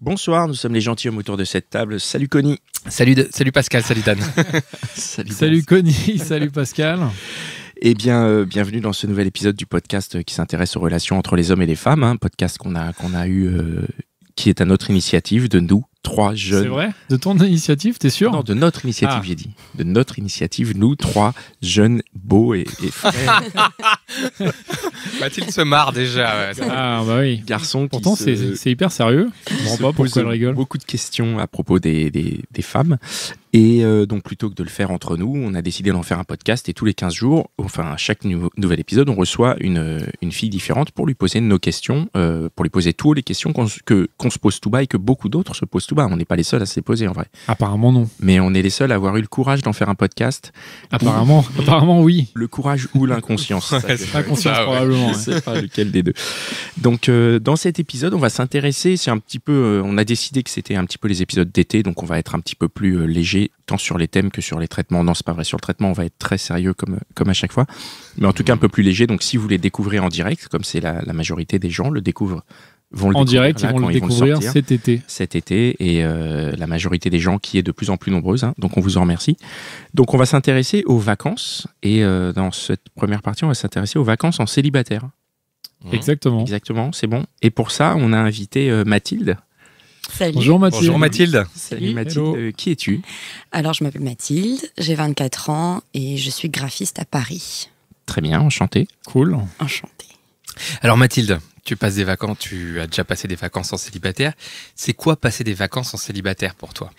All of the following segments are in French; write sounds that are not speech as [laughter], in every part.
Bonsoir, nous sommes les hommes autour de cette table. Salut Conny Salut, salut Pascal, salut Dan. [laughs] salut, Conny, salut Pascal. Eh bien, euh, bienvenue dans ce nouvel épisode du podcast euh, qui s'intéresse aux relations entre les hommes et les femmes. Un hein, podcast qu'on a, qu'on a eu, euh, qui est à notre initiative de nous, trois jeunes. C'est vrai De ton initiative, t'es sûr Non, de notre initiative, ah. j'ai dit. De notre initiative, nous trois jeunes, beaux et, et [laughs] [laughs] Mathilde se marre déjà. Ah bah oui. Garçon. Pourtant, c'est hyper sérieux. Je ne pas pourquoi elle rigole. Beaucoup de questions à propos des, femmes. Et euh, donc, plutôt que de le faire entre nous, on a décidé d'en faire un podcast. Et tous les 15 jours, enfin, à chaque nouvel épisode, on reçoit une, fille différente pour lui poser nos questions, euh, pour lui poser toutes les questions qu'on se pose tout bas et que beaucoup d'autres se posent tout bas. On n'est pas les seuls à s'y poser en vrai. Apparemment non. Mais on est les seuls à avoir eu le courage d'en faire un podcast. Apparemment, apparemment oui. Le courage ou l'inconscience. c'est l'inconscience ah probablement. Je sais pas lequel des deux. Donc euh, dans cet épisode, on va s'intéresser. C'est un petit peu. Euh, on a décidé que c'était un petit peu les épisodes d'été, donc on va être un petit peu plus euh, léger tant sur les thèmes que sur les traitements. Non, c'est pas vrai. Sur le traitement, on va être très sérieux comme comme à chaque fois, mais en tout cas un peu plus léger. Donc si vous les découvrez en direct, comme c'est la, la majorité des gens le découvrent en direct, ils vont le découvrir cet été. Cet été, et euh, la majorité des gens qui est de plus en plus nombreuse, hein. donc on vous en remercie. Donc on va s'intéresser aux vacances, et euh, dans cette première partie, on va s'intéresser aux vacances en célibataire. Mmh. Exactement. Exactement, c'est bon. Et pour ça, on a invité euh, Mathilde. Salut. Bonjour Mathilde. Bonjour Mathilde. Salut, Mathilde. qui es-tu Alors je m'appelle Mathilde, j'ai 24 ans et je suis graphiste à Paris. Très bien, enchanté. Cool. enchanté Alors Mathilde, tu passes des vacances, tu as déjà passé des vacances en célibataire. C'est quoi passer des vacances en célibataire pour toi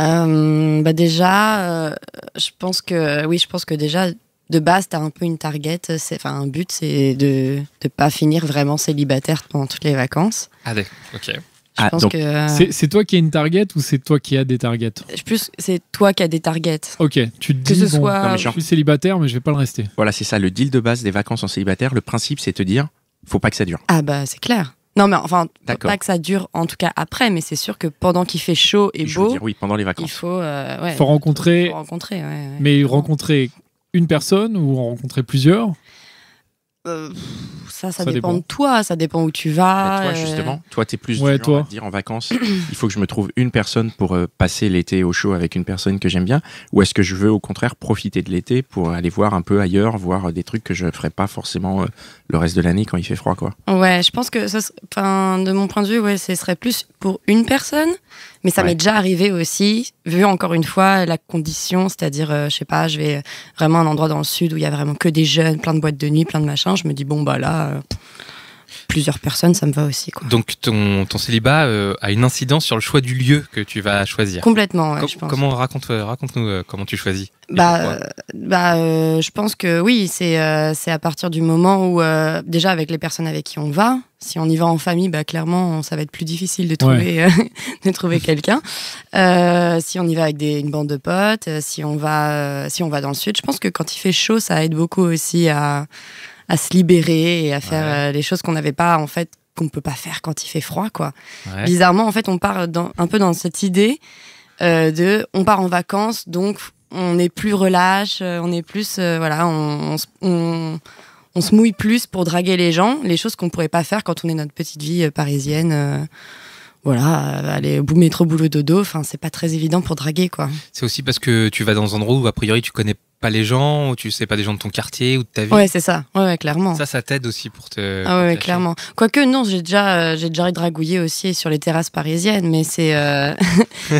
euh, bah déjà, euh, je pense que oui, je pense que déjà de base, t'as un peu une target, c'est enfin un but, c'est de ne pas finir vraiment célibataire pendant toutes les vacances. Ah ok. Ah, c'est toi qui as une target ou c'est toi qui as des targets c'est toi qui as des targets. Ok, tu te dis que je suis célibataire mais je vais pas le rester. Voilà, c'est ça le deal de base des vacances en célibataire. Le principe c'est te dire faut pas que ça dure. Ah bah c'est clair. Non, mais enfin, pas que ça dure en tout cas après, mais c'est sûr que pendant qu'il fait chaud et beau, oui, pendant les il faut, euh, faut rencontrer, rencontrer. ouais. mais rencontrer une personne ou rencontrer plusieurs euh, ça, ça, dépend, de toi, ça dépend où tu vas. toi, euh. justement, toi, t'es plus du toi. dire en vacances, [clears throat] il faut que je me trouve une personne pour euh, passer l'été au chaud avec une personne que j'aime bien, ou est-ce que je veux au contraire profiter de l'été pour aller voir un peu ailleurs, voir des trucs que je ne ferais pas forcément le reste de l'année quand il fait froid, quoi. Ouais, je pense que, ça, de mon point de vue, ouais, ce serait plus pour une personne. Mais ça m'est déjà arrivé aussi, vu encore une fois la condition, c'est-à-dire, euh, je sais pas, je vais euh, vraiment à un endroit dans le sud où il y a vraiment que des jeunes, plein de boîtes de nuit, plein de machins. Je me dis, bon, bah là. Euh, plusieurs personnes, ça me va aussi. Quoi. Donc ton, célibat a une incidence sur le choix du lieu que tu vas choisir. Complètement, je pense. Comment raconte, raconte-nous comment tu choisis. Bah, bah, je pense que oui, c'est c'est à partir du moment où déjà avec les personnes avec qui on va, si on y va en famille, bah, clairement, ça va être plus difficile de trouver, euh, [laughs] de trouver quelqu'un. Euh, si on y va avec des, une bande de potes, euh, si on, va, euh, si on va dans le sud, je pense que quand il fait chaud, ça aide beaucoup aussi à, à se libérer et à faire les choses qu'on n'avait pas, en fait, qu'on ne peut pas faire quand il fait froid. quoi. Bizarrement, en fait, on part dans, un peu dans cette idée euh, de on part en vacances, donc on est plus relâche, on est plus. voilà, on, on on se mouille plus pour draguer les gens, les choses qu'on pourrait pas faire quand on est notre petite vie euh, parisienne euh voilà, euh, aller bout métro, boulot, dodo, enfin, c'est pas très évident pour draguer, quoi. C'est aussi parce que tu vas dans un endroit où, a priori, tu connais pas les gens, ou tu sais pas des gens de ton quartier ou de ta ville. Ouais, c'est ça, ouais, clairement. Ça, ça t'aide aussi pour te. Ah, ouais, clairement. Quoique, non, j'ai déjà, euh, j'ai déjà dragouillé aussi sur les terrasses parisiennes, mais c'est. Euh, [laughs]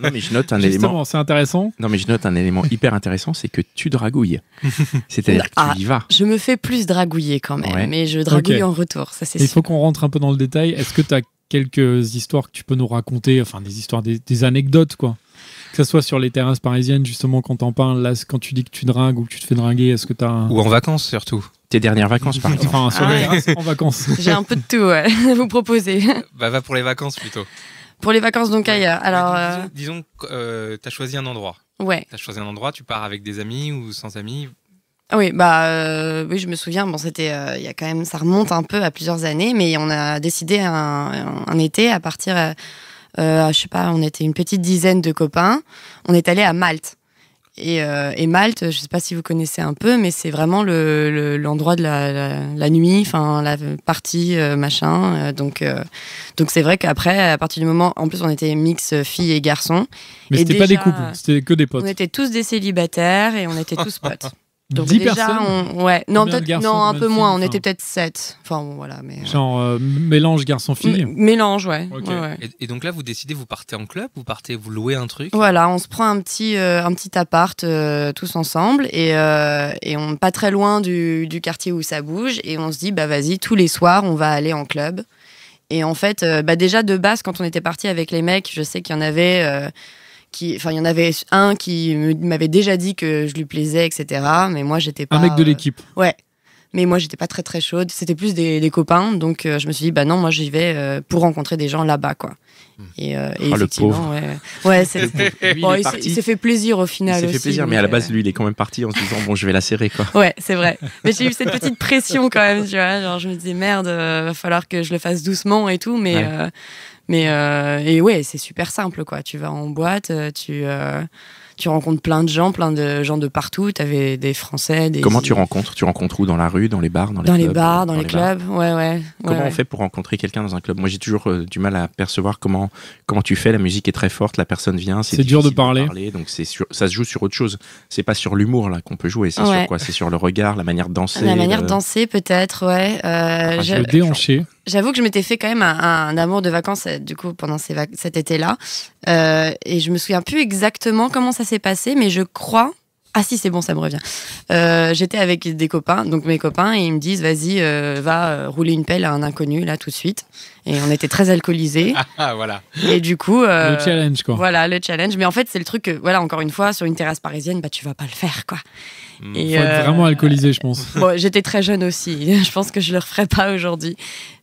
non, mais je note un élément. c'est intéressant. Non, mais je note un élément hyper intéressant, c'est que tu dragouilles. [laughs] C'est-à-dire que tu ah, y vas. Je me fais plus dragouiller quand même, mais je dragouille en retour, ça c'est Il faut qu'on rentre un peu dans le détail. Est-ce que tu as quelques histoires que tu peux nous raconter, enfin des histoires, des, anecdotes, quoi. Que ce soit sur les terrasses parisiennes, justement, quand t'en parles, là, quand tu dis que tu dragues ou que tu te fais draguer, est-ce que t'as. Ou en vacances, surtout. Tes dernières vacances, par Enfin, sur ah les en vacances. [laughs] J'ai un peu de tout [laughs] à vous proposer. Bah, va pour les vacances plutôt. Pour les vacances, donc ailleurs. Bah, Alors, euh, disons, disons euh, t'as choisi un endroit. Ouais. T'as choisi un endroit, tu pars avec des amis ou sans amis ah oui, bah euh, oui, je me souviens. Bon, c'était euh, il y a quand même, ça remonte un peu à plusieurs années, mais on a décidé un, été à partir, euh, je sais pas, on était une petite dizaine de copains. On est allé à Malte. Et, Malte, je sais pas si vous connaissez un peu, mais c'est vraiment l'endroit le, l'endroit de la, la, nuit, enfin la partie machin. donc donc c'est vrai qu'après, à partir du moment, en plus on était mix filles et garçons. Mais c'était pas des couples, c'était que des potes. On était tous des célibataires et on était tous potes. [laughs] Donc 10 personnes ouais. Non, peut-être non, un peu moins. On était peut-être 7. Enfin, bon, voilà. Mais... Euh, Genre euh, mélange garçon-fille Mélange, ouais. Et, donc là, vous décidez, vous partez en club, vous partez, vous louez un truc Voilà, on se prend un petit, euh, un petit appart tous ensemble et, et on pas très loin du, du, quartier où ça bouge. Et on se dit, bah vas-y, tous les soirs, on va aller en club. Et en fait, bah, déjà de base, quand on était parti avec les mecs, je sais qu'il y en avait enfin, il y en avait un qui m'avait déjà dit que je lui plaisais, etc. Mais moi, j'étais pas. Un mec de l'équipe. Euh, ouais. Mais moi, j'étais pas très très chaude. C'était plus des, copains, donc euh, je me suis dit, bah non, moi, j'y vais euh, pour rencontrer des gens là-bas, quoi. Hmm. Et, oh, le pauvre. ouais, il, s'est fait plaisir au final. Il s'est fait plaisir, mais, à la base, lui, il est quand même parti en se disant bon, je vais la serrer quoi. Ouais, c'est vrai. Mais j'ai eu cette petite pression quand même, tu vois. Genre, je me disais merde, il va falloir que je le fasse doucement et tout, mais mais euh, et ouais, c'est super simple, quoi. Tu vas en boîte, euh, tu euh, tu rencontres plein de gens, plein de gens de partout. Tu avais des Français. Des... Comment tu rencontres Tu rencontres où Dans la rue, dans les bars, dans les dans les bars, dans, les, clubs. Ouais, ouais. Comment on fait pour rencontrer quelqu'un dans un club Moi, j'ai toujours euh, du mal à percevoir comment comment tu fais. La musique est très forte, la personne vient. C'est dur de parler. donc c'est ça se joue sur autre chose. C'est pas sur l'humour là qu'on peut jouer. C'est sur quoi C'est sur le regard, la manière de danser. La manière euh, de danser peut-être, ouais. Euh, ah, J'avoue que je m'étais fait quand même un, amour de vacances euh, du coup pendant ces cet été-là, et je me souviens plus exactement comment ça s'est passé, mais je crois. Ah si, c'est bon, ça me revient. Euh, j'étais avec des copains, donc mes copains, et ils me disent, vas-y, euh, va euh, rouler une pelle à un inconnu, là, tout de suite. Et on était très alcoolisés. [laughs] Ah, voilà. Et du coup... le challenge, quoi. Voilà, le challenge. Mais en fait, c'est le truc que, voilà, encore une fois, sur une terrasse parisienne, bah, tu vas pas le faire, quoi il mm. Faut être euh, vraiment alcoolisé, je pense. j'étais très jeune aussi. [laughs] je pense que je le referais pas aujourd'hui.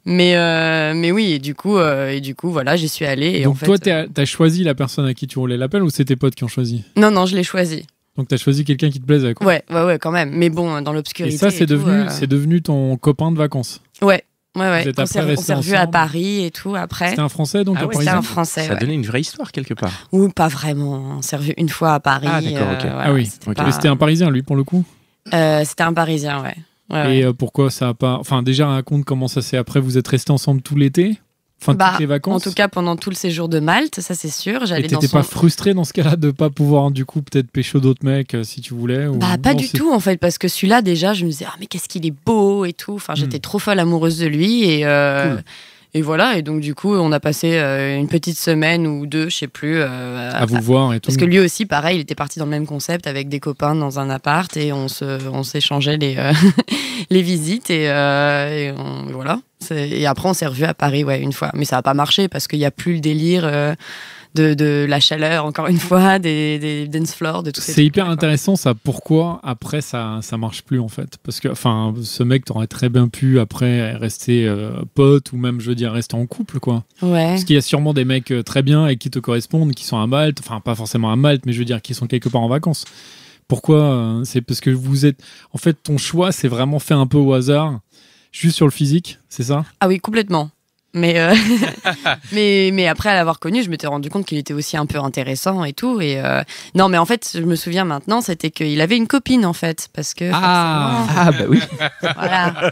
Mais, euh, mais oui, et du coup, euh, et du coup, voilà, j'y suis allée. Et Donc toi, tu as choisi la personne à qui tu roulais l'appel ou c'est tes potes qui ont choisi Non, non, je l'ai choisi. Donc t'as choisi quelqu'un qui te plaisait quoi. Ouais, ouais, ouais, quand même. Mais bon, dans l'obscurité. Et ça, c'est devenu, c'est devenu ton copain de vacances. Ouais, Ouais, ouais. Vous êtes on s'est à Paris et tout après. C'était un Français donc ah C'était un Français. Ça donnait une vraie histoire quelque part. Ou pas vraiment. On s'est revus une fois à Paris. Ah d'accord, euh, ah oui. C'était un Parisien lui pour le coup euh, C'était un Parisien, ouais. et euh, pourquoi ça a pas. Enfin, déjà raconte comment ça s'est. Après, vous êtes restés ensemble tout l'été Enfin, bah, vacances. En tout cas, pendant tout le séjour de Malte, ça c'est sûr. J'allais t'étais pas frustré dans ce cas-là de pas pouvoir hein, du coup peut-être pêcher d'autres mecs euh, si tu voulais Bah pas du tout en fait parce que celui-là déjà je me disais ah mais qu'est-ce qu'il est beau et tout. Enfin j'étais hmm. trop folle amoureuse de lui et. Euh, et voilà, et donc du coup, on a passé euh, une petite semaine ou deux, je sais plus. Euh, à, vous voir et tout. Parce que lui aussi, pareil, il était parti dans le même concept avec des copains dans un appart et on se, on s'échangeait les euh, [laughs] les visites et, et on, voilà. Et après, on s'est revus à Paris, ouais, une fois. Mais ça n'a pas marché parce qu'il n'y a plus le délire de, la chaleur, encore une fois, des, dance floors, de tout C'est hyper intéressant ça. Pourquoi après ça ça marche plus en fait Parce que enfin ce mec t'aurais très bien pu après rester euh, pote ou même je veux dire rester en couple quoi. Ouais. Parce qu'il y a sûrement des mecs euh, très bien et qui te correspondent, qui sont à Malte, enfin pas forcément à Malte, mais je veux dire qui sont quelque part en vacances. Pourquoi euh, C'est parce que vous êtes. En fait, ton choix, c'est vraiment fait un peu au hasard juste sur le physique, c'est ça Ah oui, complètement. Euh, [laughs] [laughs] mais, mais, après l'avoir connu, je m'étais rendu compte qu'il était aussi un peu intéressant et tout. Et euh, non, mais en fait, je me souviens maintenant, c'était qu'il avait une copine en fait, parce que ah, ah bah oui. [laughs] Voilà.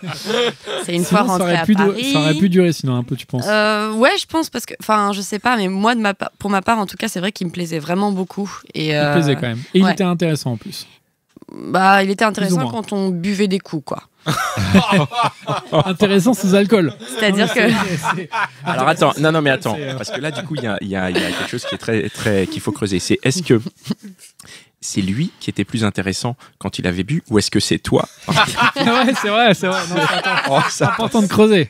C'est une fois rentré à Paris. ça aurait pu durer sinon un peu, tu penses euh, Ouais, je pense parce que, enfin, je sais pas, mais moi de ma pour ma part, en tout cas, c'est vrai qu'il me plaisait vraiment beaucoup. Et il me plaisait quand même. Et il était intéressant en plus. Bah, il était intéressant quand on buvait des coups, quoi. [laughs] intéressant sous alcool. C'est-à-dire que. Alors attends, non, non, mais attends, euh, parce que là, du coup, il y a, quelque chose qui est très, très, qu'il faut creuser. C'est est-ce que c'est lui qui était plus intéressant quand il avait bu ou est-ce que c'est toi [laughs] c'est vrai, c'est vrai. Oh, c'est important de creuser.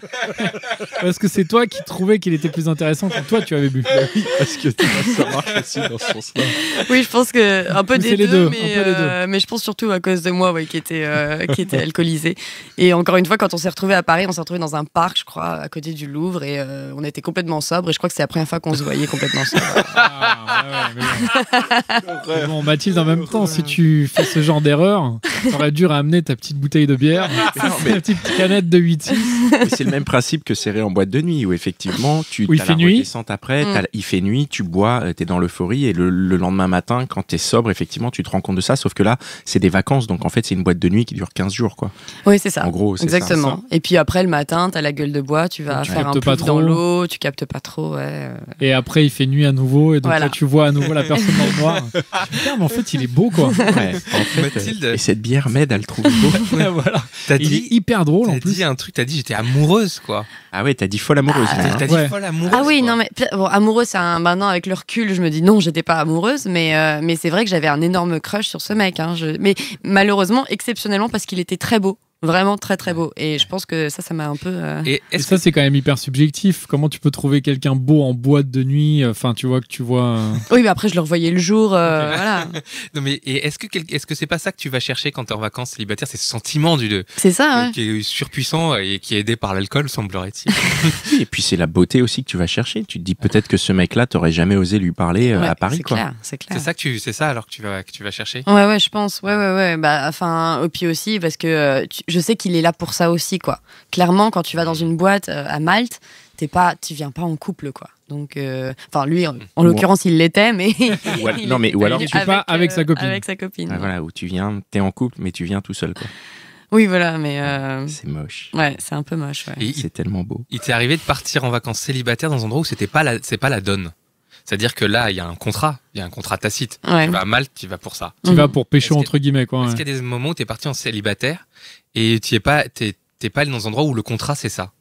est-ce que c'est toi qui trouvais qu'il était plus intéressant quand toi tu avais bu bah Oui, parce que ça marche aussi dans ce sens-là. Oui, je pense que un peu, des deux, mais, je pense surtout à cause de moi ouais, qui, était, euh, alcoolisée. était alcoolisé. Et encore une fois, quand on s'est retrouvé à Paris, on s'est retrouvé dans un parc, je crois, à côté du Louvre et euh, on était complètement sobre. Et je crois que c'est la première fois qu'on se voyait complètement sobre. Ah, ouais, ouais, [laughs] Mathilde en même temps, si tu fais ce genre d'erreur, t'aurais dû amener ta petite bouteille de bière, [laughs] ta petite canette de 8 C'est le même principe que serrer en boîte de nuit, où effectivement, tu as la nuit. après, mm. il fait nuit, tu bois, euh, es dans l'euphorie, et le, lendemain matin, quand tu es sobre, effectivement, tu te rends compte de ça, sauf que là, c'est des vacances, donc en fait, c'est une boîte de nuit qui dure 15 jours, quoi. Oui, c'est ça. En gros, c'est Exactement. Et puis après, le matin, t'as la gueule de bois, tu vas faire un peu dans l'eau, tu captes pas trop, euh. Et après, il fait nuit à nouveau, et donc là, tu vois à nouveau la personne dans noir. [laughs] en fait, il est beau, quoi. Et cette bière m'aide à le trouver beau. [laughs] voilà. il est hyper drôle en plus. dit un truc, t'as dit j'étais amoureuse, quoi. Ah ouais, t'as dit folle amoureuse. Ah, dit folle ah amoureuse. Ah oui, non, mais amoureuse, c'est un. Maintenant, avec le recul, je me dis non, j'étais pas amoureuse, mais, euh, mais c'est vrai que j'avais un énorme crush sur ce mec. Hein. Mais malheureusement, exceptionnellement, parce qu'il était très beau. Vraiment très très beau. Et je pense que ça, ça m'a un peu. Euh, et, ça, c'est quand même hyper subjectif. Comment tu peux trouver quelqu'un beau en boîte de nuit euh, Enfin, tu vois que tu vois. Euh, [laughs] oui, mais après, je le revoyais le jour. voilà. [laughs] non, mais est-ce que est-ce que c'est pas ça que tu vas chercher quand es en vacances célibataire C'est ce sentiment du. C'est ça. Qui est surpuissant et qui est aidé par l'alcool, semblerait-il. [laughs] et puis c'est la beauté aussi que tu vas chercher. Tu te dis peut-être que ce mec-là, t'aurais jamais osé lui parler à Paris, quoi. C'est clair. C'est ça que tu, c'est ça alors que tu vas que tu vas chercher. Ouais, ouais, je pense. Ouais, ouais, ouais. Bah, enfin, pied aussi parce que je sais qu'il est là pour ça aussi, quoi. Clairement, quand tu vas dans une boîte euh, à Malte, t'es pas, tu viens pas en couple, quoi. Donc, euh, enfin, lui, en, l'occurrence, il l'était, mais ou [laughs] non, mais ou alors tu pas euh, avec sa copine. Avec sa copine. Ah, voilà, où tu viens, t'es en couple, mais tu viens tout seul, quoi. Oui, voilà, mais. C'est moche. Ouais, c'est un peu moche. C'est tellement beau. Il t'est arrivé de partir en vacances célibataire dans un endroit où c'était pas la, c'est pas la donne. C'est-à-dire que là, il y a un contrat, il y a un contrat tacite. Tu vas à Malte, tu vas pour ça. Tu vas mm. pour pêcher entre guillemets. Quoi, est-ce qu'il y a des moments où tu es parti en célibataire et tu es pas, t'es, pas allé dans un endroit où le contrat c'est ça.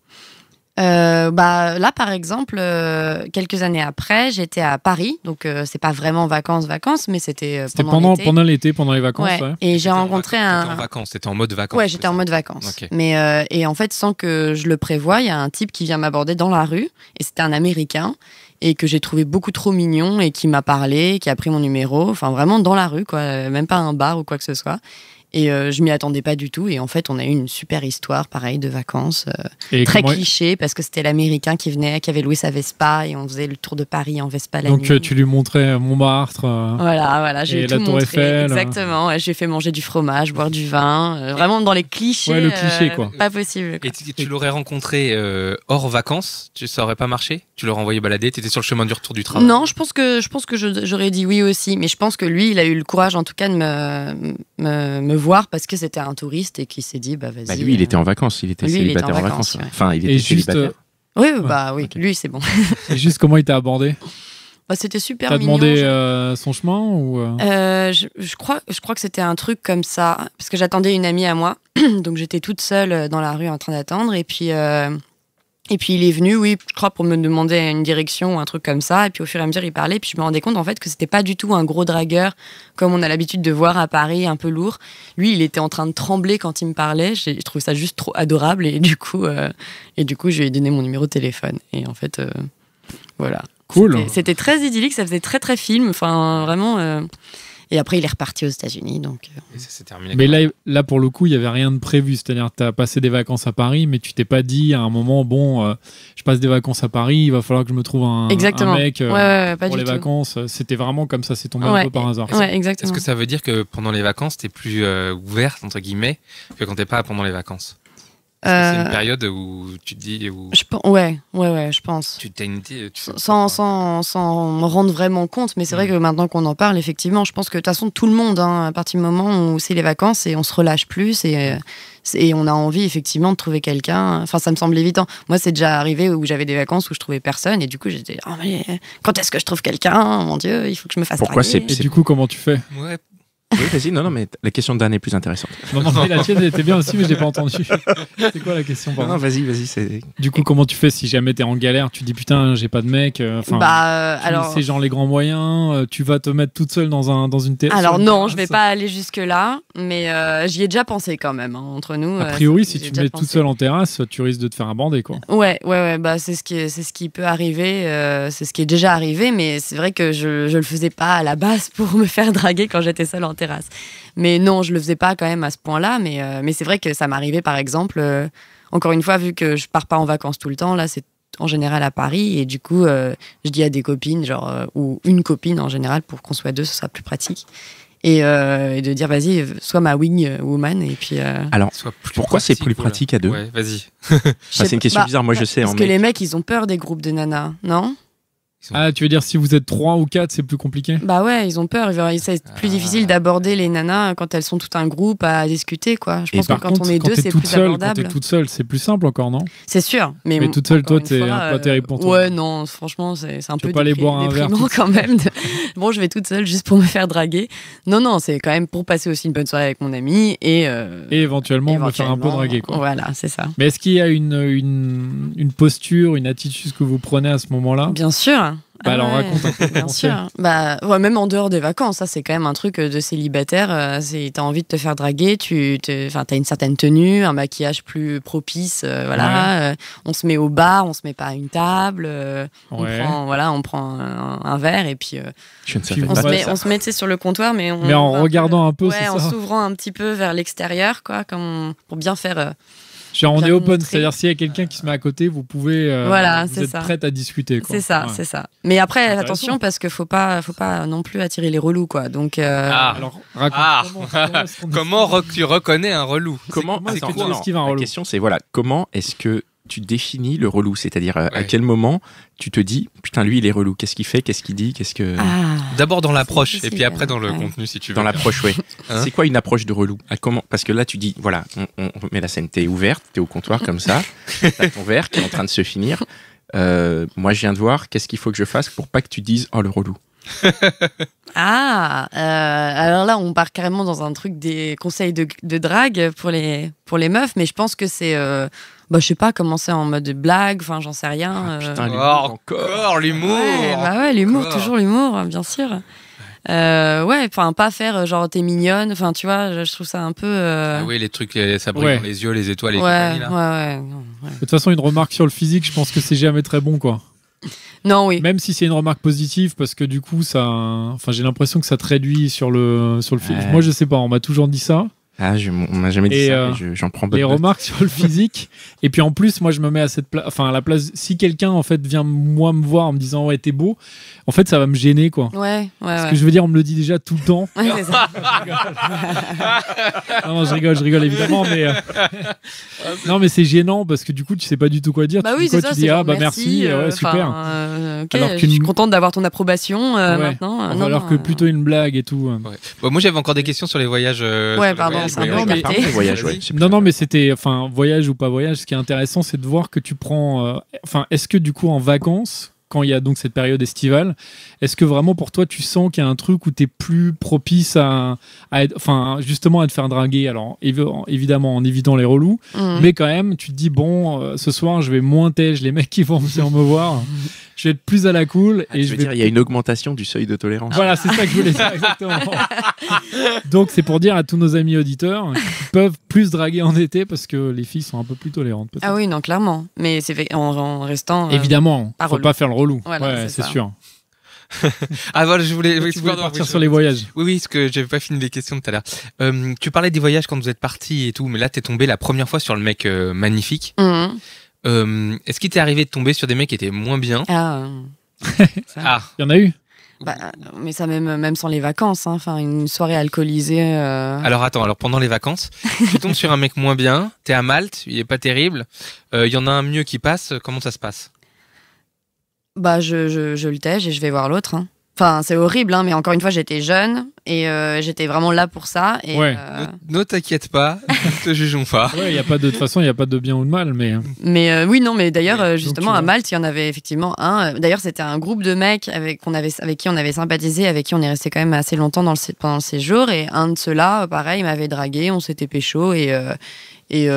Euh, bah, là, par exemple, euh, quelques années après, j'étais à Paris, donc ce euh, c'est pas vraiment vacances, vacances, mais c'était pendant, pendant l'été. pendant l'été, pendant les vacances. Et j'ai rencontré un. en vacances, c'était en mode vacances. Ouais, j'étais en mode vacances. Mais et en fait, sans que je le prévoie, il y a un type qui vient m'aborder dans la rue, et c'était un Américain et que j'ai trouvé beaucoup trop mignon et qui m'a parlé, qui a pris mon numéro, enfin vraiment dans la rue quoi, même pas un bar ou quoi que ce soit. Et euh, je m'y attendais pas du tout. Et en fait, on a eu une super histoire, pareil, de vacances. Euh, très cliché, parce que c'était l'Américain qui venait, qui avait loué sa Vespa, et on faisait le tour de Paris en Vespa la Donc, euh, nuit. Donc, tu lui montrais Montmartre. voilà, voilà, j'ai tout montré. Exactement. j'ai fait manger du fromage, boire du vin. vraiment dans les clichés. Ouais, le cliché, quoi. Pas possible. Et tu, l'aurais rencontré hors vacances tu, Ça aurait pas marché Tu l'aurais envoyé balader tu étais sur le chemin du retour du travail Non, je pense que, je pense que j'aurais dit oui aussi. Mais je pense que lui, il a eu le courage, en tout cas, de me, me, me voir parce que c'était un touriste et qui s'est dit, bah vas-y. Bah lui, il euh, était en vacances, il était célibataire il en vacances. Enfin, il était célibataire. Juste, euh, oui, bah oui, lui, c'est bon. [laughs] et juste comment il t'a abordé bah, c'était super T'as demandé euh, son chemin ou je, crois, je crois que c'était un truc comme ça, parce que j'attendais une amie à moi, [clears throat] donc j'étais toute seule dans la rue en train d'attendre, et puis et puis il est venu, oui, je crois, pour me demander une direction ou un truc comme ça. Et puis au fur et à mesure, il parlait. Et puis je me rendais compte en fait que c'était pas du tout un gros dragueur comme on a l'habitude de voir à Paris, un peu lourd. Lui, il était en train de trembler quand il me parlait. J'ai trouvé ça juste trop adorable. Et du coup, euh, et du coup, je lui ai donné mon numéro de téléphone. Et en fait, euh, voilà. Cool. C'était très idyllique. Ça faisait très très film. Enfin, vraiment. Euh, et après, il est reparti aux États-Unis. Donc, euh. Mais là, là, pour le coup, il n'y avait rien de prévu. C'est-à-dire, tu as passé des vacances à Paris, mais tu t'es pas dit à un moment, bon, euh, je passe des vacances à Paris, il va falloir que je me trouve un, mec euh, pour les vacances. C'était vraiment comme ça, c'est tombé un peu par hasard. Est-ce que ça veut dire que pendant les vacances, tu es plus ouverte, entre guillemets, que quand tu pas pendant les vacances c'est une euh, période où tu te dis. Où... Je, ouais, ouais, ouais, je pense. Tu une idée. sans, sans, sans me rendre vraiment compte, mais c'est vrai mm. que maintenant qu'on en parle, effectivement, je pense que de toute façon, tout le monde, hein, à partir du moment où c'est les vacances et on se relâche plus et, euh, et on a envie effectivement de trouver quelqu'un. Enfin, ça me semble évident. Moi, c'est déjà arrivé où j'avais des vacances où je trouvais personne et du coup, j'étais, ah, mais quand est-ce que je trouve quelqu'un Mon Dieu, il faut que je me fasse Pourquoi c'est Et du coup, comment tu fais ouais, oui, vas-y, non, non, mais la question d'Anne est plus intéressante. Non, non, la tienne était bien aussi, mais j'ai pas entendu. [laughs] C'est quoi la question Non, vas-y, vas-y. Du coup, comment tu fais si jamais t'es en galère Tu dis putain, j'ai pas de mec. Euh, enfin, bah, euh, tu alors. C'est genre les grands moyens. Euh, tu vas te mettre toute seule dans, un, dans une terrasse. Alors, non, je vais pas aller jusque-là, mais j'y ai déjà pensé quand même, hein, entre nous. A priori, si tu te mets toute seule en terrasse, tu risques de te faire bandé quoi. Ouais, ouais, ouais, bah, c'est ce qui, c'est ce qui peut arriver. c'est ce qui est déjà arrivé, mais c'est vrai que je, je le faisais pas à la base pour me faire draguer quand j'étais seule en terrasse. Mais non, je le faisais pas quand même à ce point-là. Mais, euh, mais c'est vrai que ça m'arrivait, par exemple, euh, encore une fois, vu que je pars pas en vacances tout le temps, là, c'est en général à Paris. Et du coup, euh, je dis à des copines, genre, ou une copine en général, pour qu'on soit deux, ce sera plus pratique. Et, de dire, vas-y, sois ma wing woman. Et puis. Alors, pourquoi c'est plus pratique à deux ouais, vas-y. Bah, c'est une question bizarre, moi je bah, sais. Hein, parce que les mecs, ils ont peur des groupes de nanas, non ah, tu veux dire si vous êtes trois ou quatre, c'est plus compliqué Bah ouais, ils ont peur. C'est plus ah. difficile d'aborder les nanas quand elles sont tout un groupe à discuter, quoi. Je pense que quand on est deux, c'est plus abordable. Quand t'es toute seule, c'est plus simple encore, non C'est sûr. Mais, mais toute seule, toi, t'es pas euh, terrible pour toi. Ouais, non, franchement, c'est un tu peu. pas aller boire un verre. [laughs] quand même. [laughs] bon, je vais toute seule juste pour me faire draguer. Non, non, c'est quand même pour passer aussi une bonne soirée avec mon ami et. Euh, et éventuellement, me faire un peu draguer, quoi. Voilà, c'est ça. Mais est-ce qu'il y a une, une, une posture, une attitude que vous prenez à ce moment-là Bien sûr. Bah, alors, raconte Bien sûr. Bah, même en dehors des vacances, ça, c'est quand même un truc euh, de célibataire. Euh, c'est, t'as envie de te faire draguer, tu as une certaine tenue, un maquillage plus propice. Euh, voilà. on se met au bar, on se met pas à une table. on, prend, voilà, on prend un, verre et puis, on, se met, on, sur le comptoir. Mais, en regardant un peu, En s'ouvrant un petit peu vers l'extérieur, quoi, comme pour bien faire Genre, on est open, c'est-à-dire s'il y a quelqu'un qui se met à côté, vous pouvez. Euh, voilà, vous êtes prête à discuter. C'est ça, c'est ça. Mais après, attention, parce qu'il faut pas, faut pas non plus attirer les relous, quoi. Donc. Euh, ah. alors, ah. Comment, tu reconnais un relou Comment, est-ce tu un relou La question, c'est voilà, comment est-ce que tu définis le relou C'est-à-dire euh, à quel moment tu te dis putain lui il est relou Qu'est-ce qu'il fait Qu'est-ce qu'il dit Qu'est-ce que ah. D'abord dans l'approche et puis après dans le hein. contenu si tu veux. Dans l'approche, oui. Hein? c'est quoi une approche de relou comment Parce que là tu dis voilà, on, met la scène, t'es ouverte, t'es au comptoir comme ça, [laughs] t'as ton verre qui est en train de se finir. Euh, moi je viens de voir, qu'est-ce qu'il faut que je fasse pour pas que tu dises oh le relou. [laughs] ah, euh, alors là, on part carrément dans un truc des conseils de, drague pour les, pour les meufs, mais je pense que c'est bah, je sais pas, commencer en mode blague, enfin, j'en sais rien. Ah, euh. oh, encore l'humour bah ouais, l'humour, toujours l'humour, hein, bien sûr. Euh, ouais, enfin, pas faire euh, genre t'es mignonne, enfin, tu vois, je, trouve ça un peu. Ah oui, les trucs, ça brille dans les yeux, les étoiles, les ouais, Ouais, ouais, De toute façon, une remarque sur le physique, je pense que c'est jamais très bon, quoi. Non, oui. Même si c'est une remarque positive, parce que du coup, ça. Enfin, j'ai l'impression que ça te réduit sur le. Sur le Moi, je sais pas, on m'a toujours dit ça. Ah, on m'a jamais dit ça. Euh, J'en prends Les remarques sur le physique. [laughs] et puis en plus, moi, je me mets à cette Enfin, à la place. Si quelqu'un en fait vient moi me voir en me disant ouais t'es beau, en fait, ça va me gêner quoi. Ouais. ouais Parce que je veux dire, on me le dit déjà tout le temps. [laughs] non, je rigole, je rigole évidemment, mais euh, [laughs] non, mais c'est gênant parce que du coup, tu sais pas du tout quoi dire. Bah tu dis ah bah merci, ouais, euh, super. Euh, je suis contente d'avoir ton approbation maintenant. alors que plutôt une blague et tout. moi, j'avais encore des questions sur les voyages. ouais, pardon non, mais... Non, mais c'était, enfin, voyage ou pas voyage, ce qui est intéressant, c'est de voir que tu prends. Euh, est-ce que du coup, en vacances, quand il y a donc cette période estivale, est-ce que vraiment pour toi, tu sens qu'il y a un truc où tu es plus propice à, être, enfin, justement à te faire draguer Alors, évidemment, en évitant les relous, mmh. mais quand même, tu te dis, bon, euh, ce soir, je vais moins têche les mecs qui vont venir me voir. [laughs] je vais être plus à la cool. Ah, et je veux dire, il y a une augmentation du seuil de tolérance. Voilà, c'est ça que je voulais dire exactement. [laughs] Donc c'est pour dire à tous nos amis auditeurs qu'ils peuvent plus draguer en été parce que les filles sont un peu plus tolérantes. Ah oui, non, clairement. Mais c'est en, en, restant. Euh, Évidemment, il faut pas faire le relou. ouais, c'est sûr. [laughs] ah voilà, je voulais, oui, tu voulais partir sur les voyages. Oui, oui, parce que j'avais pas fini les questions tout à l'heure. Euh, tu parlais des voyages quand vous êtes parti et tout, mais là t'es tombé la première fois sur le mec euh, magnifique. Mhm. Euh, est-ce qu'il t'est arrivé de tomber sur des mecs qui étaient moins bien Ah. [laughs] ah. Il y en a eu bah, mais ça même même sans les vacances, hein. enfin une soirée alcoolisée. Euh. Alors attends, alors pendant les vacances, tu tombes sur un mec moins bien, t'es à Malte, il est pas terrible, euh, il y en a un mieux qui passe, comment ça se passe Bah je, je, le tège et je vais voir l'autre. Hein. Enfin, c'est horrible, hein, mais encore une fois, j'étais jeune et euh, j'étais vraiment là pour ça. Et, ouais. Euh, ne, t'inquiète pas, ne te [laughs] jugeons pas. Ouais, y a pas de, façon, il n'y a pas de bien ou de mal. Mais, hein. mais euh, oui, non, mais d'ailleurs, justement, à Malte, il y en avait effectivement un. D'ailleurs, c'était un groupe de mecs avec, avait, avec qui on avait sympathisé, avec qui on est resté quand même assez longtemps dans le, pendant le séjour. Et un de ceux-là, pareil, m'avait dragué, on s'était pécho et. et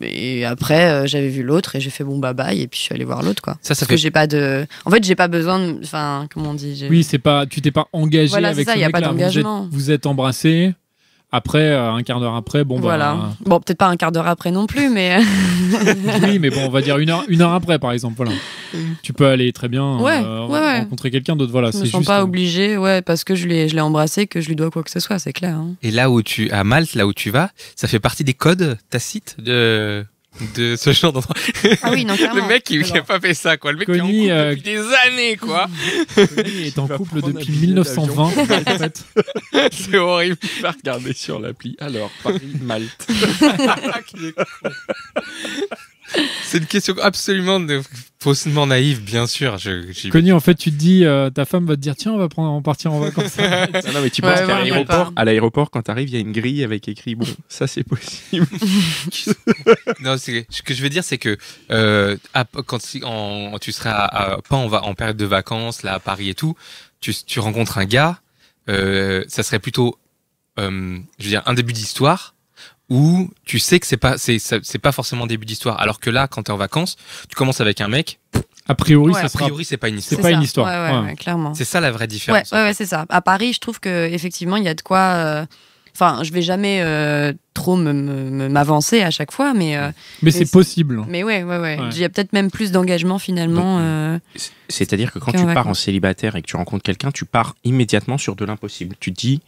et après euh, j'avais vu l'autre et j'ai fait bon bah, bye et puis je suis allé voir l'autre quoi. Ça, parce que j'ai pas de en fait j'ai pas besoin de enfin comment on dit Oui, c'est pas tu t'es pas engagé voilà, avec ça, a pas Vous êtes, vous êtes embrassé, après, euh, un quart d'heure après, bon, voilà. Bah, bon, peut-être pas un quart d'heure après non plus, mais. [laughs] [laughs] oui, mais bon, on va dire une heure, heure après, par exemple. Voilà. tu peux aller très bien euh, rencontrer quelqu'un d'autre. Voilà, je ne me sens pas obligé, ouais, parce que je l'ai, je embrassé, que je lui dois quoi que ce soit, c'est clair. Hein. Et là où tu, à Malte, là où tu vas, ça fait partie des codes tacites de de ce genre d'endroit. Ah oui, non, [laughs] le mec, il n'a pas fait ça, quoi. Le mec, qui est en couple euh, depuis des années, quoi. Connie est en couple depuis 1920, [laughs] C'est horrible. Il va regarder sur l'appli. Alors, Paris-Malte. [laughs] [laughs] C'est une question absolument faussement naïve, bien sûr. Je, Connu, en fait, tu te dis, euh, ta femme va te dire, tiens, on va prendre, partir en vacances. [laughs] non, mais tu penses qu'à l'aéroport, à l'aéroport, quand t'arrives, il y a une grille avec écrit, bon, ça c'est possible. [laughs] non, ce que je veux dire, c'est que euh, quand tu seras pas en, en période de vacances, là, à Paris et tout, tu, rencontres un gars, euh, ça serait plutôt, je veux dire, un début d'histoire où tu sais que c'est pas c'est pas forcément début d'histoire alors que là quand tu es en vacances tu commences avec un mec a priori, a priori, c'est pas une histoire. C'est pas une histoire. clairement. C'est ça la vraie différence. Ouais, c'est ça. À Paris, je trouve que effectivement, il y a de quoi. Euh, enfin, je vais jamais euh, trop m'avancer à chaque fois, mais. Euh, mais c'est possible. Mais ouais, ouais, ouais. Il y a peut-être même plus d'engagement finalement. C'est-à-dire que quand tu pars en célibataire et que tu rencontres quelqu'un, tu pars immédiatement sur de l'impossible. Tu te dis,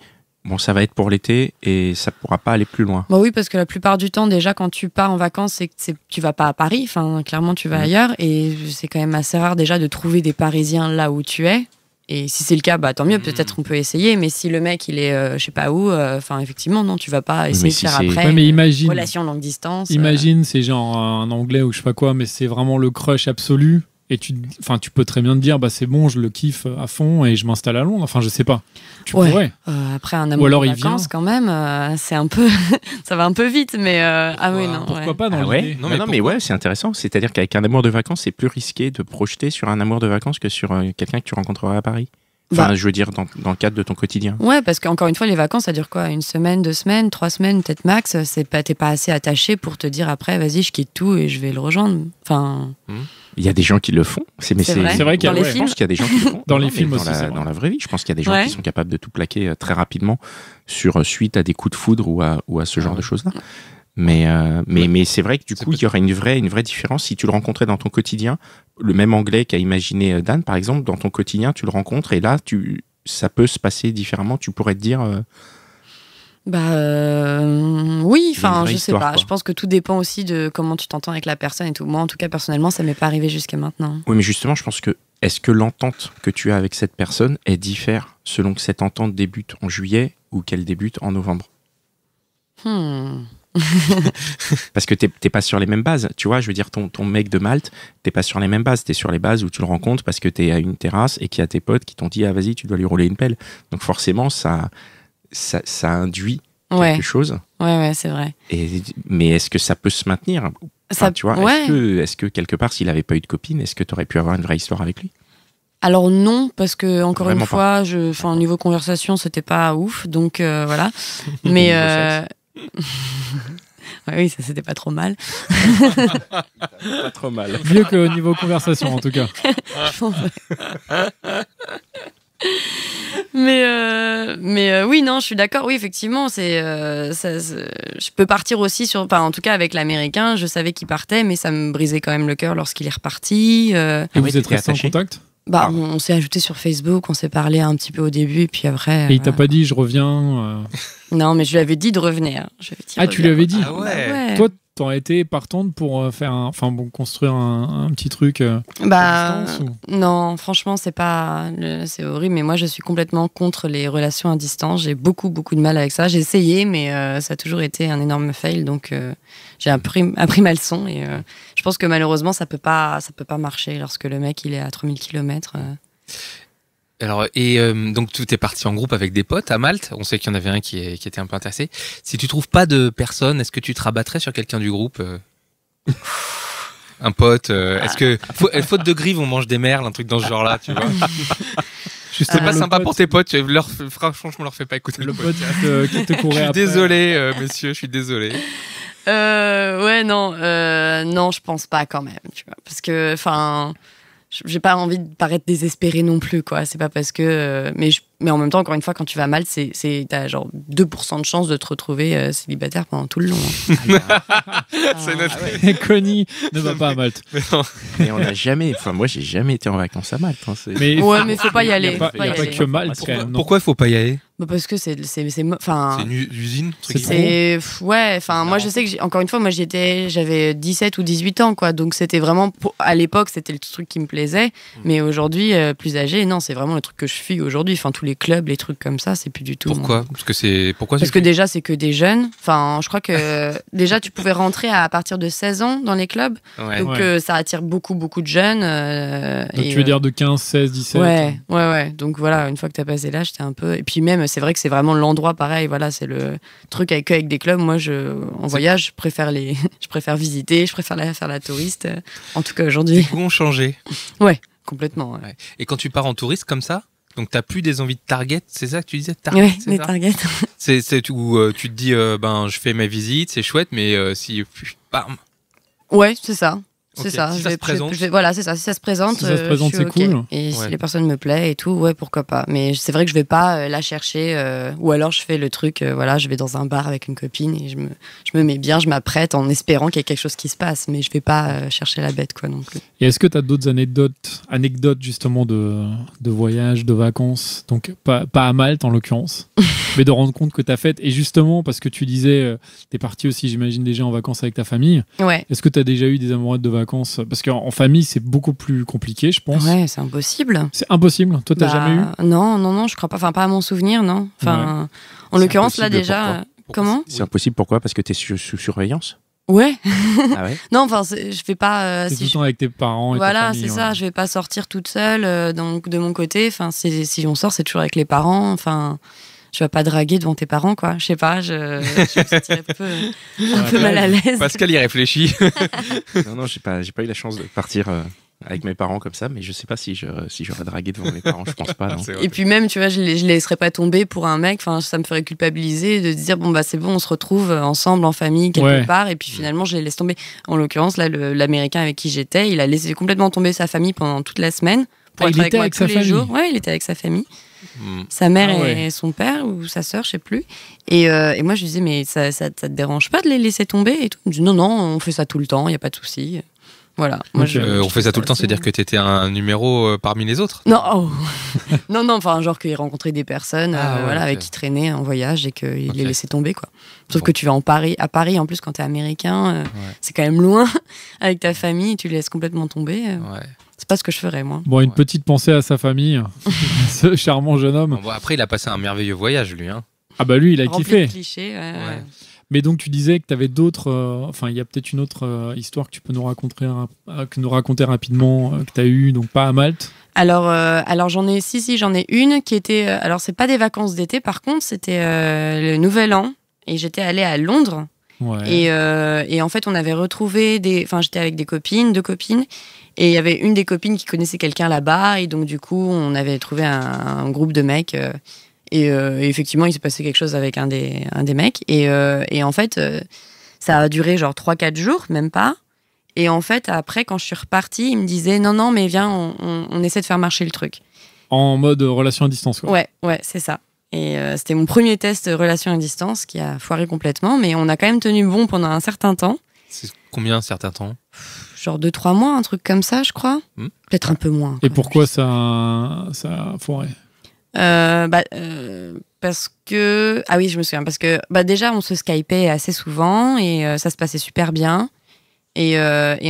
bon, ça va être pour l'été et ça ne pourra pas aller plus loin. Bah oui, parce que la plupart du temps, déjà, quand tu pars en vacances, c'est que tu vas pas à Paris. Enfin, clairement, tu vas ailleurs et c'est quand même assez rare déjà de trouver des Parisiens là où tu es. Et si c'est le cas, bah tant mieux. Hmm. Peut-être on peut essayer. Mais si le mec, il est, je euh, je sais pas où. Euh, enfin, effectivement, non, tu vas pas essayer mais de après. mais euh, imagine. Relation longue distance. Imagine, c'est genre un anglais ou je sais pas quoi, mais c'est vraiment le crush absolu et tu, enfin, tu peux très bien te dire, bah c'est bon, je le kiffe à fond et je m'installe à Londres. Enfin, je sais pas. Tu pourrais. Euh, après un amour de vacances, quand même, euh, c'est un peu, [laughs] ça va un peu vite, mais euh, ah oui non. Pourquoi pas ah Non mais, ouais, c'est intéressant. C'est-à-dire qu'avec un amour de vacances, c'est plus risqué de projeter sur un amour de vacances que sur quelqu'un que tu rencontreras à Paris. Enfin, bah. je veux dire, dans, dans, le cadre de ton quotidien. Ouais, parce qu'encore une fois, les vacances, ça dure quoi Une semaine, deux semaines, trois semaines, peut-être max. T'es pas, pas assez attaché pour te dire après, vas-y, je quitte tout et je vais le rejoindre. Enfin. Mmh. Il y a des gens qui le font. C'est mais c'est vrai, qu'il y, qu y, a des gens qui le font. dans les films dans aussi, la, dans la vraie vie, je pense qu'il y a des gens qui sont capables de tout plaquer euh, très rapidement sur euh, suite à des coups de foudre ou à, ou à ce genre de choses là. Mais, euh, mais, mais c'est vrai que du coup, il y aurait une vraie, une vraie différence si tu le rencontrais dans ton quotidien. Le même anglais qu'a imaginé Dan, par exemple, dans ton quotidien, tu le rencontres et là, tu, ça peut se passer différemment. Tu pourrais te dire, bah euh, oui, enfin je sais pas. Je pense que tout dépend aussi de comment tu t'entends avec la personne et tout. Moi en tout cas personnellement ça m'est pas arrivé jusqu'à maintenant. Oui mais justement je pense que est-ce que l'entente que tu as avec cette personne est diffère selon que cette entente débute en juillet ou qu'elle débute en novembre hmm. [laughs] Parce que t'es pas sur les mêmes bases, tu vois. Je veux dire, ton, ton mec de Malte, t'es pas sur les mêmes bases. T'es sur les bases où tu le rencontres parce que t'es à une terrasse et qu'il y a tes potes qui t'ont dit ah vas-y tu dois lui rouler une pelle. Donc forcément ça ça, induit quelque chose. Ouais, ouais, c'est vrai. mais est-ce que ça peut se maintenir ça, tu vois, est-ce, que, quelque part, s'il n'avait pas eu de copine, est-ce que tu aurais pu avoir une vraie histoire avec lui alors non, parce que encore une fois, au je, enfin niveau conversation, c'était pas ouf, donc euh, voilà. [laughs] Mais euh, [laughs] oui, ça c'était pas trop mal. pas trop mal. Mieux que niveau conversation en tout cas. [laughs] mais euh, mais euh, oui non je suis d'accord oui effectivement c'est euh, je peux partir aussi sur en tout cas avec l'américain je savais qu'il partait mais ça me brisait quand même le cœur lorsqu'il est reparti ah et vous êtes resté en contact bah, ah. on, s'est ajouté sur Facebook, on s'est parlé un petit peu au début, et puis après. Et il t'a pas dit je reviens Non, mais je lui avais dit de revenir. ah, tu lui avais dit ah ouais. Bah t'aurais été partante pour euh, faire enfin construire un, petit truc euh, Bah non, franchement, c'est pas, c'est horrible. Mais moi, je suis complètement contre les relations à distance. J'ai beaucoup, beaucoup de mal avec ça. J'ai essayé, mais euh, ça a toujours été un énorme fail. Donc, j'ai appris, appris, ma leçon et je pense que malheureusement, ça peut pas, ça peut pas marcher lorsque le mec il est à 3000 km. Alors, et euh, donc, tu es parti en groupe avec des potes à Malte. On sait qu'il y en avait un qui, était un peu intéressé. Si tu trouves pas de personne, est-ce que tu te rabattrais sur quelqu'un du groupe euh? Un pote euh, Est-ce que, ah. faute de grive, on mange des merles, un truc dans ce genre-là, tu vois suis [laughs] pas sympa pour tes potes. Leur, franchement, je me leur fais pas écouter le, pote Je suis désolé, monsieur, messieurs, je suis désolé. Euh, ouais, non, non, je pense pas quand même, tu vois, parce que, enfin j'ai pas envie de paraître désespérée non plus, quoi. C'est pas parce que. Euh, mais je mais en même temps, encore une fois, quand tu vas mal, c'est as genre 2% de chance de te retrouver euh, célibataire pendant tout le long. Hein. Ah, bah. ah. c'est notre. Ah ne va pas à Malte. [laughs] Mais, on n'a jamais. Enfin, moi, j'ai jamais été en vacances à Malte. Hein, mais ouais, mais faut pas y aller. Il que Malte. Pourquoi, il faut pas y aller bah Parce que c'est c'est enfin. C'est une usine. C'est ouais. Enfin, moi, je sais que encore une fois, moi, j'étais, j'avais 17 ou 18 ans, quoi. Donc c'était vraiment à l'époque, c'était le truc qui me plaisait. Mm. Mais aujourd'hui, euh, plus âgé, non, c'est vraiment le truc que je fuis aujourd'hui. Enfin, tous les les clubs, les trucs comme ça, c'est plus du tout. Pourquoi Parce que c'est pourquoi Parce que déjà c'est que des jeunes. Enfin, je crois que [laughs] déjà tu pouvais rentrer à, partir de 16 ans dans les clubs. Donc euh, ça attire beaucoup beaucoup de jeunes. Euh, donc et, tu veux euh, dire de 15, 16, 17 Ouais, ouais ouais. Donc voilà, une fois que tu as passé l'âge, t'es un peu et puis même c'est vrai que c'est vraiment l'endroit pareil, voilà, c'est le truc avec avec des clubs. Moi je en voyage, je préfère les [laughs] je préfère visiter, je préfère faire la touriste en tout cas aujourd'hui. Les goûts ont changé. [laughs] ouais. Complètement. Et quand tu pars en touriste comme ça, donc, t'as plus des envies de target, c'est ça que tu disais Target C'est [laughs] où euh, tu te dis, euh, ben, je fais ma visite, c'est chouette, mais euh, si. Bam Ouais, c'est ça. C'est ça. Si ça se présente. voilà, c'est ça. Si ça se présente, euh, c'est cool. Et si les personnes me plaisent et tout, ouais, pourquoi pas. Mais c'est vrai que je vais pas euh, la chercher. Euh, ou alors je fais le truc, voilà, je vais dans un bar avec une copine et je me, je me mets bien, je m'apprête en espérant qu'il y ait quelque chose qui se passe. Mais je vais pas chercher la bête, quoi, non plus. Et est-ce que tu as d'autres anecdotes, anecdotes justement de, de voyages, de vacances Donc, pas, pas à Malte en l'occurrence, [laughs] mais de rendre compte que tu as fait. Et justement, parce que tu disais, tu es parti aussi, j'imagine, déjà en vacances avec ta famille. Ouais. Est-ce que tu as déjà eu des amoureux de vacances vacances Parce qu'en famille, c'est beaucoup plus compliqué, je pense. Ouais, c'est impossible. C'est impossible. Toi, t'as bah, jamais eu Non, non, non, je crois pas. Enfin, pas à mon souvenir, non. Enfin, en l'occurrence, là déjà. Euh, comment C'est impossible. Pourquoi Parce que t'es sous, surveillance. Ouais. ah ouais [laughs] non, enfin, je fais pas. Euh, si tout le temps avec tes parents. Et voilà, c'est ça. Je vais pas sortir toute seule euh, donc, de mon côté. Enfin, si on sort, c'est toujours avec les parents. Enfin, tu vas pas draguer devant tes parents, quoi. Je sais pas, je, je me sentirais un peu, mal à l'aise. Pascal y réfléchit. [laughs] non, non, j'ai pas, pas eu la chance de partir. Euh, avec mes parents comme ça, mais je sais pas si je si j'aurais dragué devant mes parents, je pense pas. [laughs] Et puis même, tu vois, je les, laisserais pas tomber pour un mec. Enfin, ça me ferait culpabiliser de dire bon bah c'est bon, on se retrouve euh, ensemble en famille quelque part. Et puis finalement, je les laisse tomber. En l'occurrence, là, l'américain avec qui j'étais, il a laissé complètement tomber sa famille pendant toute la semaine pour ah, être il avec était avec tous sa les famille. jours. Ouais, il était avec sa famille. Hmm. Sa mère ah et son père, ou sa sœur, je sais plus. Et, euh, moi, je lui disais, mais ça, ça, te dérange pas de les laisser tomber et tout. Il me dit, non, non, on fait ça tout le temps, il n'y a pas de souci. Voilà. Moi, euh, on fait ça tout le temps, c'est-à-dire que tu étais un numéro euh, parmi les autres Non, oh. [laughs] non, non, enfin, genre qu'il rencontrait des personnes ah voilà, avec qui traînait en voyage et qu'il les laissait tomber. quoi. Sauf que tu vas en Paris, à Paris, en plus, quand tu es américain, c'est quand même loin [laughs] avec ta famille, tu les laisses complètement tomber. Ouais. C'est pas ce que je ferais, moi. Bon, une petite pensée à sa famille, [laughs] [laughs] ce charmant jeune homme. Bon, après, il a passé un merveilleux voyage, lui. Hein. Ah bah lui, il a kiffé. De clichés, Ouais. Mais donc tu disais que tu avais d'autres. Euh, enfin, il y a peut-être une autre euh, histoire que tu peux nous raconter, euh, que nous raconter rapidement que tu as eu, donc pas à Malte. Alors, alors j'en ai, si si, j'en ai une qui était. alors c'est pas des vacances d'été, par contre, c'était le Nouvel An et j'étais allée à Londres. Et, et, en fait, on avait retrouvé des. Enfin, j'étais avec des copines, deux copines, et il y avait une des copines qui connaissait quelqu'un là-bas, et donc du coup, on avait trouvé un, groupe de mecs. Euh, euh, et, effectivement, il s'est passé quelque chose avec un des, des mecs. Et, euh, en fait, ça a duré genre 3-4 jours, même pas. Et en fait, après, quand je suis repartie, il me disait non, non, mais viens, on, on essaie de faire marcher le truc. En mode relation à distance, quoi. Ouais, ouais, c'est ça. Et c'était mon premier test relation à distance qui a foiré complètement, mais on a quand même tenu bon pendant un certain temps. C'est combien un certain temps genre deux, trois mois, un truc comme ça, je crois. Hmm. Peut-être un peu moins. Et pourquoi ça, ça a euh, bah, euh, parce que ah oui je me souviens parce que bah déjà on se skypait assez souvent et euh, ça se passait super bien et,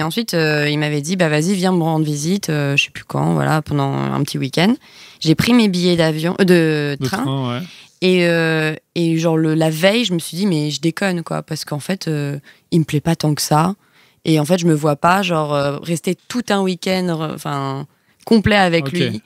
ensuite il m'avait dit bah vas-y viens me rendre visite je sais plus quand voilà pendant un petit week-end j'ai pris mes billets d'avion de, train, Et, et, genre le, la veille, je me suis dit, mais je déconne, quoi, parce qu'en fait, il me plaît pas tant que ça. Et en fait, je me vois pas, genre, euh, rester tout un week-end, enfin, complet avec lui.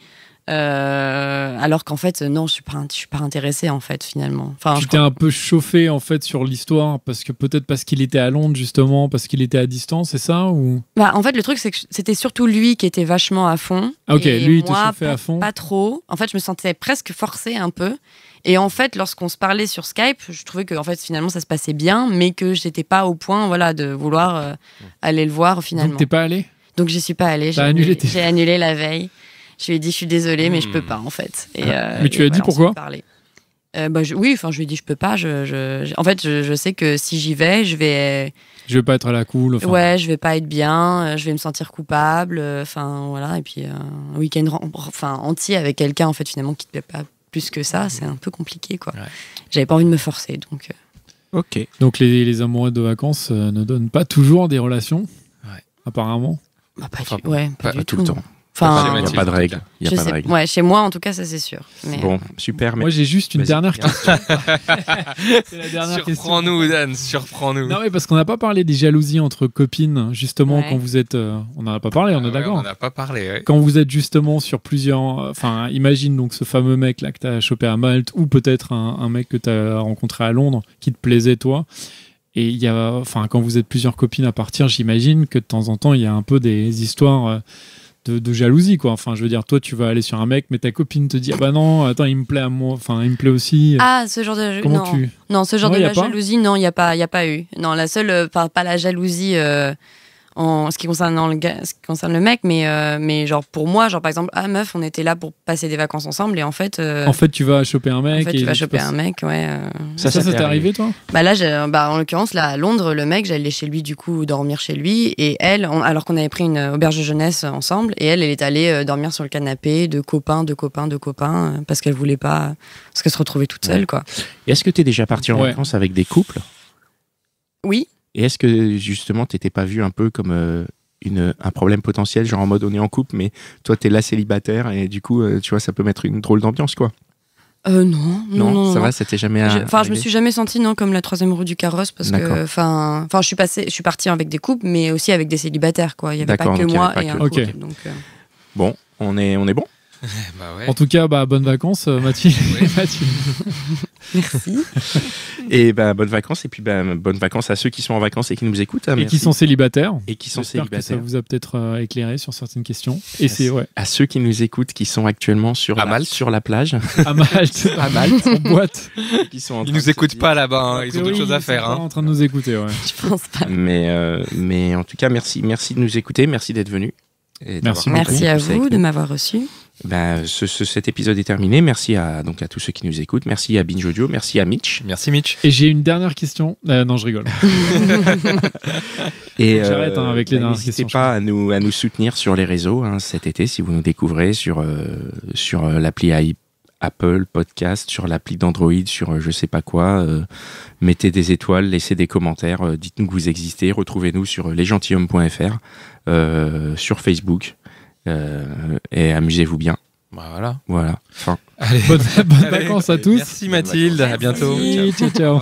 Euh, alors qu'en fait, euh, non, je suis pas, suis pas intéressée en fait finalement. Enfin, j'étais un peu chauffé en fait sur l'histoire parce que peut-être parce qu'il était à Londres justement, parce qu'il était à distance, c'est ça ou Bah en fait, le truc c'est que c'était surtout lui qui était vachement à fond. Ah, ok, et lui il à fond. Pas trop. En fait, je me sentais presque forcée un peu. Et en fait, lorsqu'on se parlait sur Skype, je trouvais que en fait, finalement, ça se passait bien, mais que j'étais pas au point voilà, de vouloir euh, aller le voir finalement. Donc, t'es pas allé Donc, j'y suis pas allée. J'ai annulé, tes... annulé, la veille. Je lui ai dit, je suis désolée, mais je peux hmm. pas, en fait. Et, ah. euh, mais tu as dit pourquoi euh, bah, oui, enfin, je lui ai dit, je peux pas. Je, en fait, je, sais que si j'y vais, je vais. Je vais pas être à la cool. Ouais, je vais pas être bien. Euh, je vais me sentir coupable. Enfin, voilà. Et puis, un week-end enfin, entier avec quelqu'un, en fait, finalement, qui te plaît pas que ça, c'est un peu compliqué. quoi. J'avais pas envie de me forcer. Donc, euh. Ok. Donc les, amoureux de vacances euh, ne donnent pas toujours des relations, apparemment. Bah, pas, du, pas, tout le temps. Enfin, il n'y a pas de règle. Ouais, chez moi, en tout cas, ça c'est sûr. Bon, super. Moi, j'ai juste une [laughs] dernière question. surprends-nous, Dan, surprends-nous. Non, mais parce qu'on n'a pas parlé des jalousies entre copines, justement, quand vous êtes. Euh, on n'en a pas parlé, on est ah d'accord On On a pas parlé, Quand vous êtes justement sur plusieurs. Enfin, imagine donc ce fameux mec là que tu as chopé à Malte, ou peut-être un, mec que tu as rencontré à Londres qui te plaisait, toi. Et il y a. Enfin, quand vous êtes plusieurs copines à partir, j'imagine que de temps en temps, il y a un peu des histoires. Euh, de, jalousie quoi enfin je veux dire toi tu vas aller sur un mec mais ta copine te dit ah bah non attends il me plaît à moi enfin il me plaît aussi ah ce genre de non. non ce genre de jalousie non il y a pas il y a pas eu non la seule euh, Enfin, pas, la jalousie euh, en ce qui concerne le concerne le mec, mais euh, mais genre pour moi, genre par exemple, ah meuf, on était là pour passer des vacances ensemble et en fait. Euh, en fait, tu vas choper un mec. En fait, tu vas choper un mec, ouais. Euh. Ça, ça, t'est arrivé toi Bah là, bah en l'occurrence là à Londres, le mec, j'allais chez lui du coup dormir chez lui et elle, alors qu'on avait pris une auberge de jeunesse ensemble et elle, elle est allée dormir sur le canapé de copains, de copains, de copains parce qu'elle voulait pas, parce qu'elle se retrouvait toute seule quoi. Est-ce que t'es déjà parti en vacances avec des couples Oui. Et est-ce que justement, t'étais pas vu un peu comme euh, une, un problème potentiel, genre en mode on est en couple, mais toi t'es là célibataire et du coup, euh, tu vois, ça peut mettre une drôle d'ambiance quoi. Euh, non, non, non, ça va, ça jamais. Enfin, je, me suis jamais senti non comme la troisième roue du carrosse parce que, enfin, enfin, je suis passé je suis partie avec des couples, mais aussi avec des célibataires quoi. Il y avait pas que moi et un couple. Donc, euh. Bon, on est, on est bon. [laughs] Bah en tout cas, bah, bonnes vacances, Mathilde. [laughs] Merci. [laughs] et ben, bonnes vacances. Et puis, ben, bonnes vacances à ceux qui sont en vacances et qui nous écoutent. Hein, et qui sont célibataires. Et qui sont célibataires. ça vous a peut-être euh, éclairé sur certaines questions. Et c'est, À ceux qui nous écoutent, qui sont actuellement sur, à Malte. sur la plage. À Malte. [laughs] à Malte. en boîte. Qui sont ils nous écoutent pas là-bas. Hein. Ils ont d'autres choses à faire. Hein. en train de nous écouter, ouais. Je pense pas. Mais, euh, mais en tout cas, merci, merci de nous écouter. Merci d'être venu. Merci, merci à vous de m'avoir reçu. Ben, cet épisode est terminé. Merci à, donc à tous ceux qui nous écoutent. Merci à Binge Audio. Merci à Mitch. Merci Mitch. Et j'ai une dernière question. Euh, non, je rigole. [laughs] et J'arrête hein, avec les euh, dernières N'hésitez pas à nous, à nous soutenir sur les réseaux hein, cet été si vous nous découvrez sur, euh, sur l'appli Apple Podcast, sur l'appli d'Android, sur je sais pas quoi. mettez des étoiles, laissez des commentaires, dites-nous que vous existez. Retrouvez-nous sur lesgentilhommes.fr, sur Facebook. Euh, et amusez-vous bien. Bah, voilà. Voilà. bonne vacances à tous. Merci Mathilde. À bientôt. ciao. ciao.